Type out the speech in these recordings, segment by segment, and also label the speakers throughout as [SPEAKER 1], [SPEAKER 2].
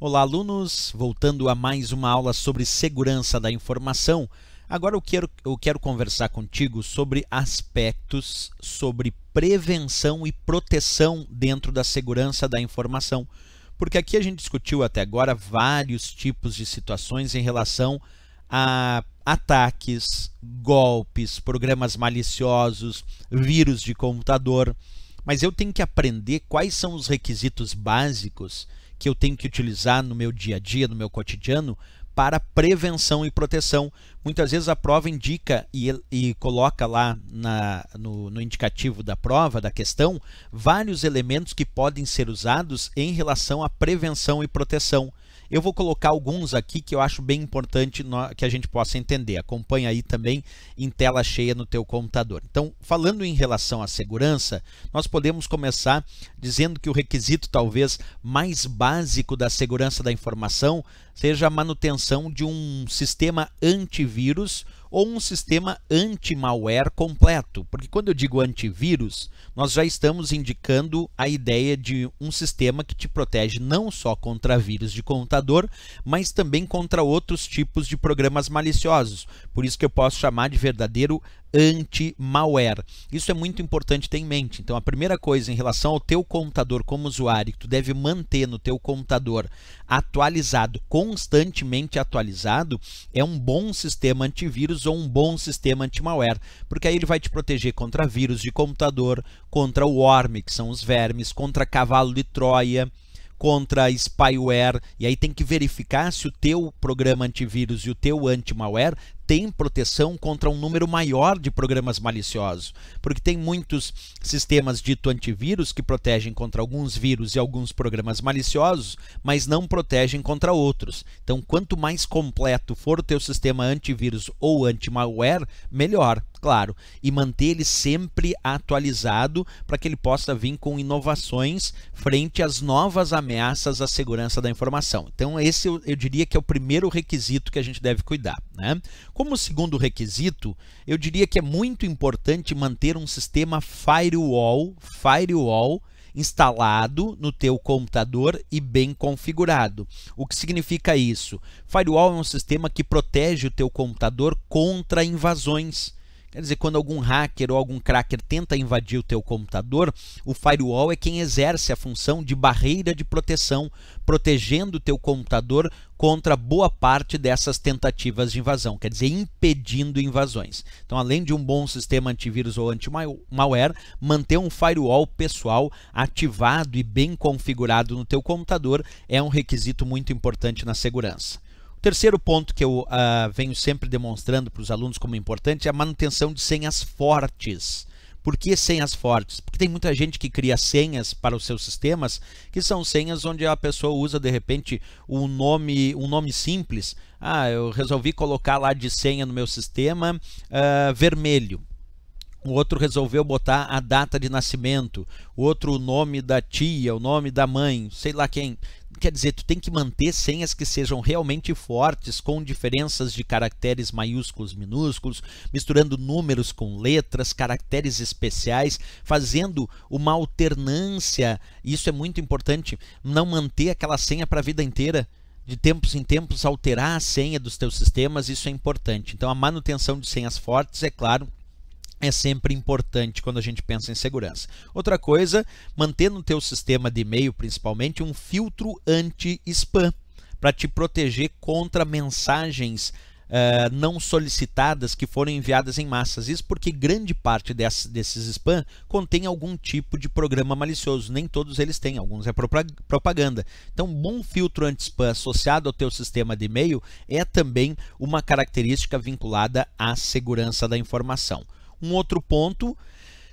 [SPEAKER 1] Olá, alunos! Voltando a mais uma aula sobre segurança da informação, agora eu quero, eu quero conversar contigo sobre aspectos sobre prevenção e proteção dentro da segurança da informação. Porque aqui a gente discutiu até agora vários tipos de situações em relação a ataques, golpes, programas maliciosos, vírus de computador mas eu tenho que aprender quais são os requisitos básicos que eu tenho que utilizar no meu dia a dia, no meu cotidiano, para prevenção e proteção, Muitas vezes a prova indica e, e coloca lá na, no, no indicativo da prova, da questão, vários elementos que podem ser usados em relação à prevenção e proteção. Eu vou colocar alguns aqui que eu acho bem importante que a gente possa entender. Acompanha aí também em tela cheia no teu computador. Então, falando em relação à segurança, nós podemos começar dizendo que o requisito talvez mais básico da segurança da informação seja a manutenção de um sistema antivírus vírus ou um sistema anti-malware completo. Porque quando eu digo antivírus, nós já estamos indicando a ideia de um sistema que te protege não só contra vírus de computador, mas também contra outros tipos de programas maliciosos. Por isso que eu posso chamar de verdadeiro anti-malware. Isso é muito importante ter em mente. Então, a primeira coisa em relação ao teu computador como usuário, que tu deve manter no teu computador atualizado, constantemente atualizado, é um bom sistema antivírus utilizou um bom sistema anti-malware, porque aí ele vai te proteger contra vírus de computador, contra o worm, que são os vermes, contra cavalo de Troia, contra spyware, e aí tem que verificar se o teu programa antivírus e o teu anti-malware tem proteção contra um número maior de programas maliciosos, porque tem muitos sistemas dito antivírus que protegem contra alguns vírus e alguns programas maliciosos, mas não protegem contra outros. Então, quanto mais completo for o teu sistema antivírus ou anti-malware, melhor, claro, e manter ele sempre atualizado para que ele possa vir com inovações frente às novas ameaças à segurança da informação. Então, esse eu, eu diria que é o primeiro requisito que a gente deve cuidar, né? Como segundo requisito, eu diria que é muito importante manter um sistema firewall, firewall instalado no teu computador e bem configurado. O que significa isso? Firewall é um sistema que protege o teu computador contra invasões Quer dizer, quando algum hacker ou algum cracker tenta invadir o teu computador, o firewall é quem exerce a função de barreira de proteção, protegendo o teu computador contra boa parte dessas tentativas de invasão, quer dizer, impedindo invasões. Então, além de um bom sistema antivírus ou anti-malware, manter um firewall pessoal ativado e bem configurado no teu computador é um requisito muito importante na segurança terceiro ponto que eu uh, venho sempre demonstrando para os alunos como importante é a manutenção de senhas fortes. Por que senhas fortes? Porque tem muita gente que cria senhas para os seus sistemas que são senhas onde a pessoa usa de repente um nome, um nome simples. Ah, eu resolvi colocar lá de senha no meu sistema uh, vermelho. O outro resolveu botar a data de nascimento, o outro o nome da tia, o nome da mãe, sei lá quem quer dizer, tu tem que manter senhas que sejam realmente fortes, com diferenças de caracteres maiúsculos, minúsculos, misturando números com letras, caracteres especiais, fazendo uma alternância. Isso é muito importante. Não manter aquela senha para a vida inteira. De tempos em tempos alterar a senha dos teus sistemas, isso é importante. Então a manutenção de senhas fortes, é claro, é sempre importante quando a gente pensa em segurança. Outra coisa, manter no teu sistema de e-mail, principalmente, um filtro anti-spam para te proteger contra mensagens Uh, não solicitadas que foram enviadas em massas. Isso porque grande parte desses spam contém algum tipo de programa malicioso. Nem todos eles têm, alguns é propaganda. Então, um bom filtro anti-spam associado ao teu sistema de e-mail é também uma característica vinculada à segurança da informação. Um outro ponto,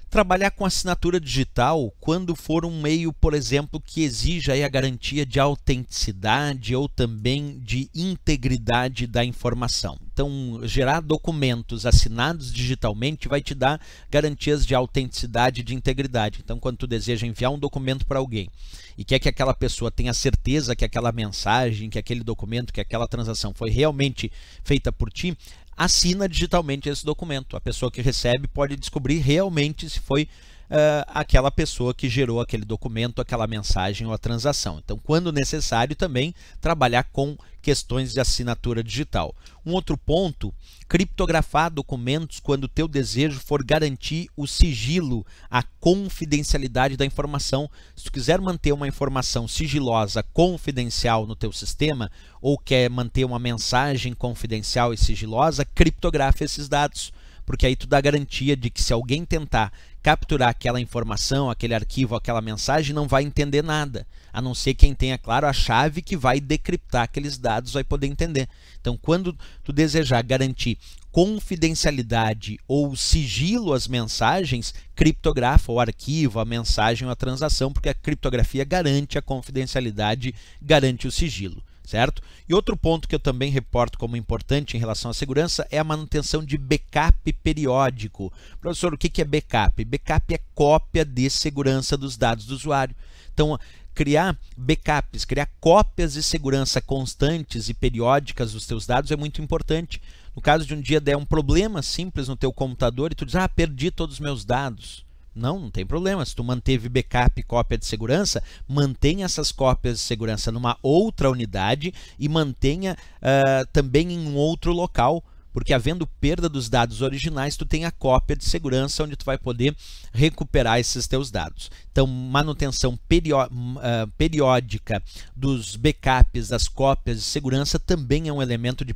[SPEAKER 1] trabalhar com assinatura digital quando for um meio, por exemplo, que exija a garantia de autenticidade ou também de integridade da informação. Então, gerar documentos assinados digitalmente vai te dar garantias de autenticidade e de integridade. Então, quando tu deseja enviar um documento para alguém e quer que aquela pessoa tenha certeza que aquela mensagem, que aquele documento, que aquela transação foi realmente feita por ti, assina digitalmente esse documento. A pessoa que recebe pode descobrir realmente se foi uh, aquela pessoa que gerou aquele documento, aquela mensagem ou a transação. Então, quando necessário, também trabalhar com questões de assinatura digital. Um outro ponto, criptografar documentos quando o teu desejo for garantir o sigilo, a confidencialidade da informação. Se tu quiser manter uma informação sigilosa, confidencial no teu sistema, ou quer manter uma mensagem confidencial e sigilosa, criptografe esses dados porque aí tu dá garantia de que se alguém tentar capturar aquela informação, aquele arquivo, aquela mensagem, não vai entender nada, a não ser quem tenha, claro, a chave que vai decriptar aqueles dados, vai poder entender. Então, quando tu desejar garantir confidencialidade ou sigilo às mensagens, criptografa o arquivo, a mensagem ou a transação, porque a criptografia garante a confidencialidade, garante o sigilo certo? E outro ponto que eu também reporto como importante em relação à segurança é a manutenção de backup periódico. Professor, o que é backup? Backup é cópia de segurança dos dados do usuário. Então, criar backups, criar cópias de segurança constantes e periódicas dos teus dados é muito importante. No caso de um dia der um problema simples no teu computador e tu diz, ah, perdi todos os meus dados. Não, não tem problema. Se tu manteve backup cópia de segurança, mantenha essas cópias de segurança numa outra unidade e mantenha uh, também em um outro local porque havendo perda dos dados originais, tu tem a cópia de segurança onde tu vai poder recuperar esses teus dados. Então, manutenção ah, periódica dos backups, das cópias de segurança também é um elemento de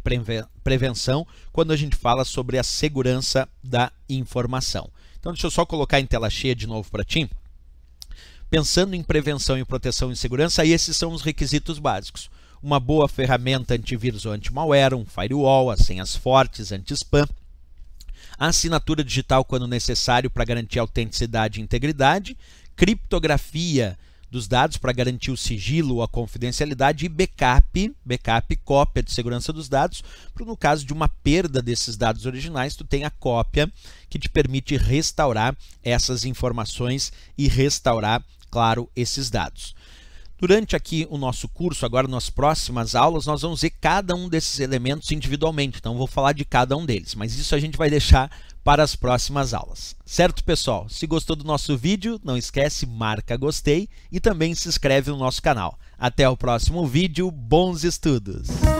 [SPEAKER 1] prevenção quando a gente fala sobre a segurança da informação. Então, deixa eu só colocar em tela cheia de novo para ti. Pensando em prevenção e proteção e segurança, esses são os requisitos básicos uma boa ferramenta antivírus ou anti-malware, um firewall, as senhas fortes, anti-spam, a assinatura digital quando necessário para garantir autenticidade e integridade, criptografia dos dados para garantir o sigilo ou a confidencialidade e backup, backup cópia de segurança dos dados, para no caso de uma perda desses dados originais, tu tem a cópia que te permite restaurar essas informações e restaurar, claro, esses dados. Durante aqui o nosso curso, agora nas próximas aulas, nós vamos ver cada um desses elementos individualmente. Então, vou falar de cada um deles, mas isso a gente vai deixar para as próximas aulas. Certo, pessoal? Se gostou do nosso vídeo, não esquece, marca gostei e também se inscreve no nosso canal. Até o próximo vídeo, bons estudos!